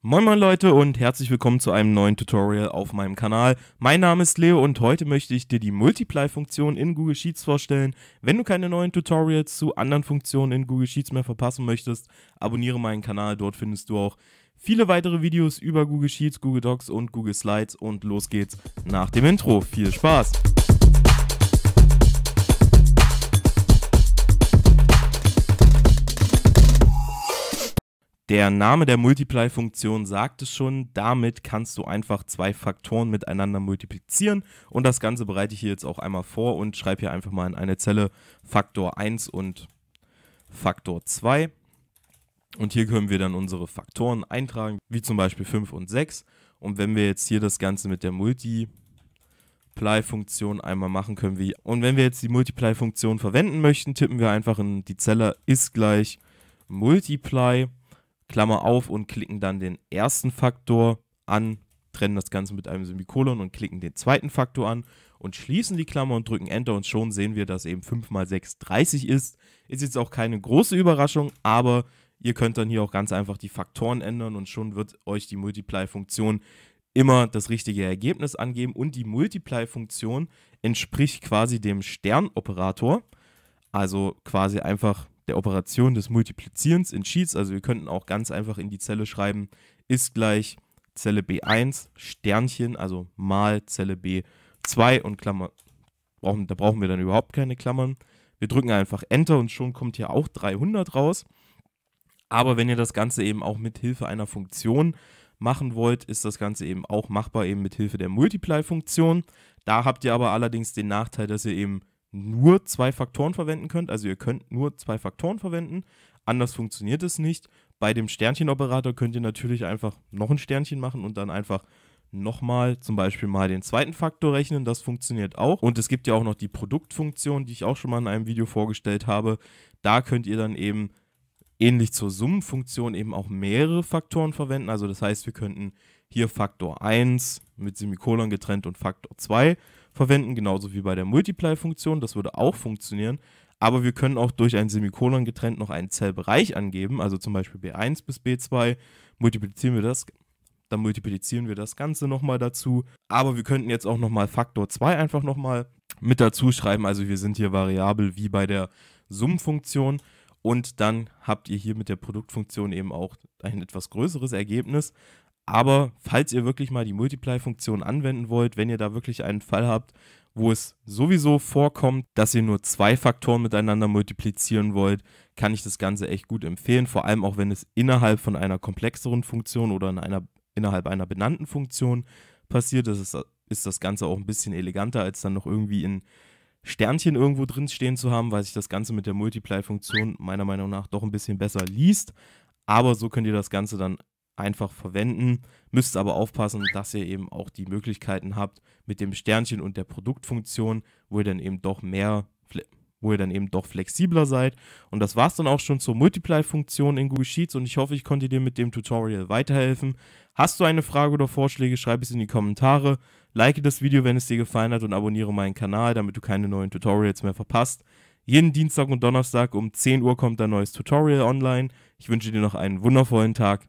Moin moin Leute und herzlich willkommen zu einem neuen Tutorial auf meinem Kanal. Mein Name ist Leo und heute möchte ich dir die Multiply-Funktion in Google Sheets vorstellen. Wenn du keine neuen Tutorials zu anderen Funktionen in Google Sheets mehr verpassen möchtest, abonniere meinen Kanal, dort findest du auch viele weitere Videos über Google Sheets, Google Docs und Google Slides und los geht's nach dem Intro. Viel Spaß! Der Name der Multiply-Funktion sagt es schon, damit kannst du einfach zwei Faktoren miteinander multiplizieren und das Ganze bereite ich hier jetzt auch einmal vor und schreibe hier einfach mal in eine Zelle Faktor 1 und Faktor 2. Und hier können wir dann unsere Faktoren eintragen, wie zum Beispiel 5 und 6. Und wenn wir jetzt hier das Ganze mit der Multiply-Funktion einmal machen können. Wie. Und wenn wir jetzt die Multiply-Funktion verwenden möchten, tippen wir einfach in die Zelle ist gleich Multiply Klammer auf und klicken dann den ersten Faktor an, trennen das Ganze mit einem Semikolon und klicken den zweiten Faktor an und schließen die Klammer und drücken Enter und schon sehen wir, dass eben 5 mal 6 30 ist. Ist jetzt auch keine große Überraschung, aber ihr könnt dann hier auch ganz einfach die Faktoren ändern und schon wird euch die Multiply-Funktion immer das richtige Ergebnis angeben und die Multiply-Funktion entspricht quasi dem Sternoperator, also quasi einfach der Operation des Multiplizierens in Sheets, also wir könnten auch ganz einfach in die Zelle schreiben, ist gleich Zelle B1 Sternchen, also mal Zelle B2 und Klammer, brauchen, da brauchen wir dann überhaupt keine Klammern. Wir drücken einfach Enter und schon kommt hier auch 300 raus. Aber wenn ihr das Ganze eben auch mit Hilfe einer Funktion machen wollt, ist das Ganze eben auch machbar eben mit Hilfe der Multiply-Funktion. Da habt ihr aber allerdings den Nachteil, dass ihr eben nur zwei Faktoren verwenden könnt. Also ihr könnt nur zwei Faktoren verwenden. Anders funktioniert es nicht. Bei dem Sternchen-Operator könnt ihr natürlich einfach noch ein Sternchen machen und dann einfach nochmal zum Beispiel mal den zweiten Faktor rechnen. Das funktioniert auch. Und es gibt ja auch noch die Produktfunktion, die ich auch schon mal in einem Video vorgestellt habe. Da könnt ihr dann eben ähnlich zur Summenfunktion eben auch mehrere Faktoren verwenden. Also das heißt, wir könnten hier Faktor 1 mit Semikolon getrennt und Faktor 2 verwenden, genauso wie bei der Multiply-Funktion, das würde auch funktionieren. Aber wir können auch durch ein Semikolon getrennt noch einen Zellbereich angeben, also zum Beispiel B1 bis B2, multiplizieren wir das, dann multiplizieren wir das Ganze nochmal dazu. Aber wir könnten jetzt auch nochmal Faktor 2 einfach nochmal mit dazu schreiben, also wir sind hier variabel wie bei der Summenfunktion. Und dann habt ihr hier mit der Produktfunktion eben auch ein etwas größeres Ergebnis. Aber falls ihr wirklich mal die Multiply-Funktion anwenden wollt, wenn ihr da wirklich einen Fall habt, wo es sowieso vorkommt, dass ihr nur zwei Faktoren miteinander multiplizieren wollt, kann ich das Ganze echt gut empfehlen. Vor allem auch wenn es innerhalb von einer komplexeren Funktion oder in einer, innerhalb einer benannten Funktion passiert. Das ist, ist das Ganze auch ein bisschen eleganter, als dann noch irgendwie in Sternchen irgendwo drin stehen zu haben, weil sich das Ganze mit der Multiply-Funktion meiner Meinung nach doch ein bisschen besser liest. Aber so könnt ihr das Ganze dann einfach verwenden. Müsst aber aufpassen, dass ihr eben auch die Möglichkeiten habt mit dem Sternchen und der Produktfunktion, wo ihr dann eben doch mehr wo ihr dann eben doch flexibler seid. Und das war es dann auch schon zur Multiply-Funktion in Google Sheets und ich hoffe, ich konnte dir mit dem Tutorial weiterhelfen. Hast du eine Frage oder Vorschläge, schreib es in die Kommentare. Like das Video, wenn es dir gefallen hat und abonniere meinen Kanal, damit du keine neuen Tutorials mehr verpasst. Jeden Dienstag und Donnerstag um 10 Uhr kommt ein neues Tutorial online. Ich wünsche dir noch einen wundervollen Tag